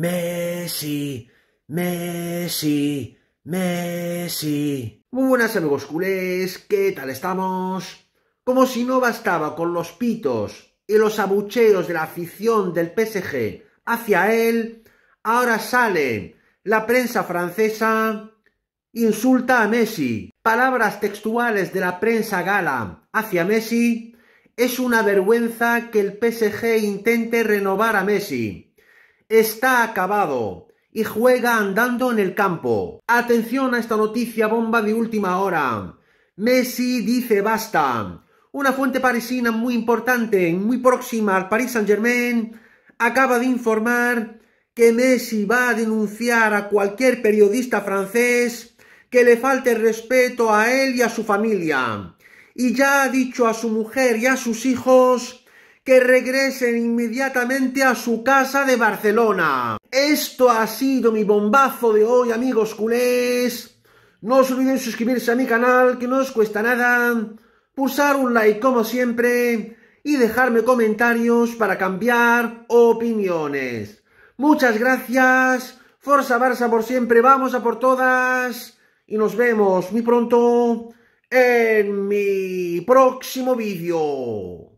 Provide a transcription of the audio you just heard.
Messi, Messi, Messi. buenas amigos culés, ¿qué tal estamos? Como si no bastaba con los pitos y los abucheos de la afición del PSG hacia él, ahora sale la prensa francesa insulta a Messi. Palabras textuales de la prensa gala hacia Messi. Es una vergüenza que el PSG intente renovar a Messi está acabado y juega andando en el campo. Atención a esta noticia bomba de última hora. Messi dice basta. Una fuente parisina muy importante, muy próxima al Paris Saint-Germain, acaba de informar que Messi va a denunciar a cualquier periodista francés que le falte respeto a él y a su familia. Y ya ha dicho a su mujer y a sus hijos que regresen inmediatamente a su casa de Barcelona. Esto ha sido mi bombazo de hoy, amigos culés. No os olviden suscribirse a mi canal, que no os cuesta nada. Pulsar un like como siempre y dejarme comentarios para cambiar opiniones. Muchas gracias. Forza Barça por siempre. Vamos a por todas. Y nos vemos muy pronto en mi próximo vídeo.